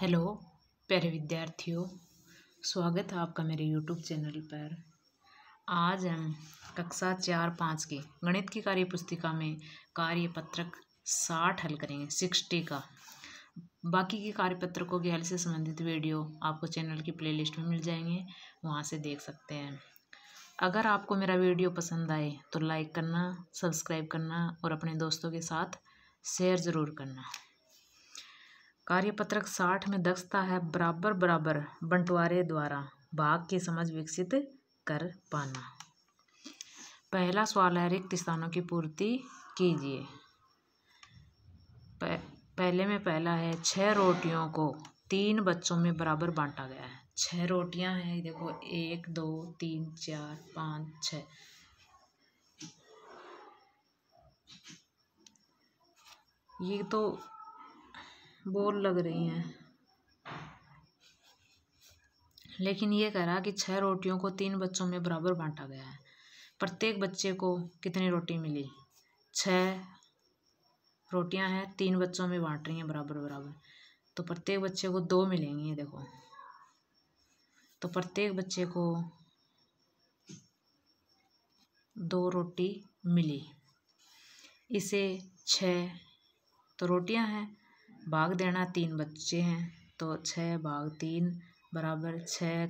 hello प्यारे विद्यार्थियों स्वागत है आपका मेरे यूट्यूब चैनल पर आज हम कक्षा चार पाँच की गणित की कार्य पुस्तिका में कार्य पत्रक साठ हल करेंगे सिक्सटी का बाकी के कार्य पत्रकों के हल से संबंधित वीडियो आपको चैनल की प्लेलिस्ट में मिल जाएंगे वहाँ से देख सकते हैं अगर आपको मेरा वीडियो पसंद आए तो लाइक करना सब्सक्राइब करना और अपने दोस्तों के साथ शेयर ज़रूर करना कार्यपत्रक साठ में दक्षता है बराबर बराबर बंटवारे द्वारा भाग की समझ विकसित कर पाना पहला सवाल है रिक्त स्थानों की पूर्ति कीजिए पहले में पहला है छह रोटियों को तीन बच्चों में बराबर बांटा गया है छह रोटियां हैं देखो एक दो तीन चार पाँच छ ये तो बोल लग रही हैं लेकिन ये कह रहा कि छह रोटियों को तीन बच्चों में बराबर बांटा गया है प्रत्येक बच्चे को कितनी रोटी मिली छह रोटियां हैं तीन बच्चों में बांट रही हैं बराबर बराबर तो प्रत्येक बच्चे को दो मिलेंगी ये देखो तो प्रत्येक बच्चे को दो रोटी मिली इसे छह तो रोटियां हैं भाग देना तीन बच्चे हैं तो छः भाग तीन बराबर छः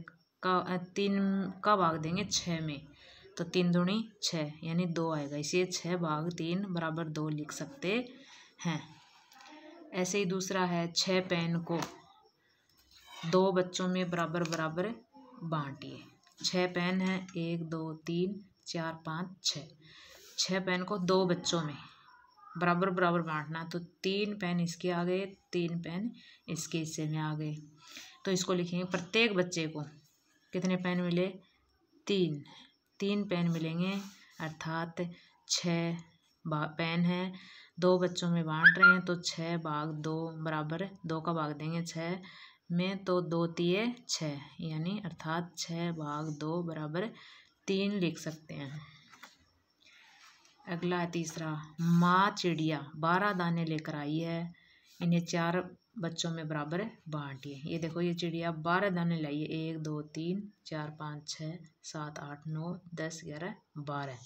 का तीन का भाग देंगे छः में तो तीन दुणी छः यानी दो आएगा इसलिए छः भाग तीन बराबर दो लिख सकते हैं ऐसे ही दूसरा है छः पेन को दो बच्चों में बराबर बराबर बांटिए छः पेन है एक दो तीन चार पाँच छः छः पेन को दो बच्चों में बराबर बराबर बांटना तो तीन पेन इसके आ गए तीन पेन इसके हिस्से में आ गए तो इसको लिखेंगे प्रत्येक बच्चे को कितने पेन मिले तीन तीन पेन मिलेंगे अर्थात छः पेन है दो बच्चों में बांट रहे हैं तो छः भाग दो बराबर दो का भाग देंगे छः में तो दो तीय छः यानी अर्थात छः भाग दो बराबर तीन लिख सकते हैं अगला है तीसरा माँ चिड़िया बारह दाने लेकर आई है इन्हें चार बच्चों में बराबर बांटिए ये देखो ये चिड़िया बारह दाने लाइए एक दो तीन चार पाँच छः सात आठ नौ दस ग्यारह बारह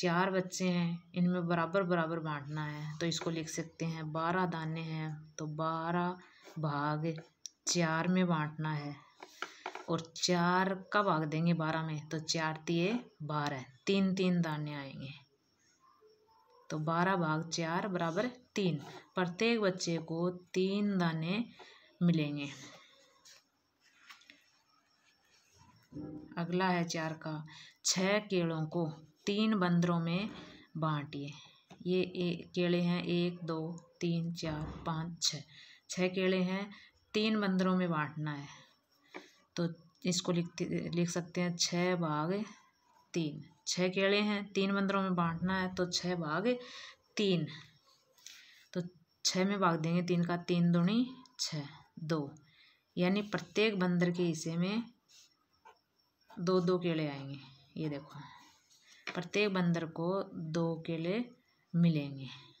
चार बच्चे हैं इनमें बराबर बराबर बांटना है तो इसको लिख सकते हैं बारह दाने हैं तो बारह भाग चार में बांटना है और चार का भाग देंगे बारह में तो चार तीए बारह तीन तीन दाने आएंगे तो बारह भाग चार बराबर तीन प्रत्येक बच्चे को तीन दाने मिलेंगे अगला है चार का छह केड़ों को तीन बंदरों में बांटिए ये एक केले हैं एक दो तीन चार पाँच छः छः केले हैं तीन बंदरों में बांटना है तो इसको लिखते लिख सकते हैं छः भाग तीन छः केले हैं तीन बंदरों में बांटना है तो छः भाग तीन तो छः में भाग देंगे तीन का तीन दुणी छः दो यानी प्रत्येक बंदर के हिस्से में दो दो केले आएंगे ये देखो प्रत्येक बंदर को दो केले मिलेंगे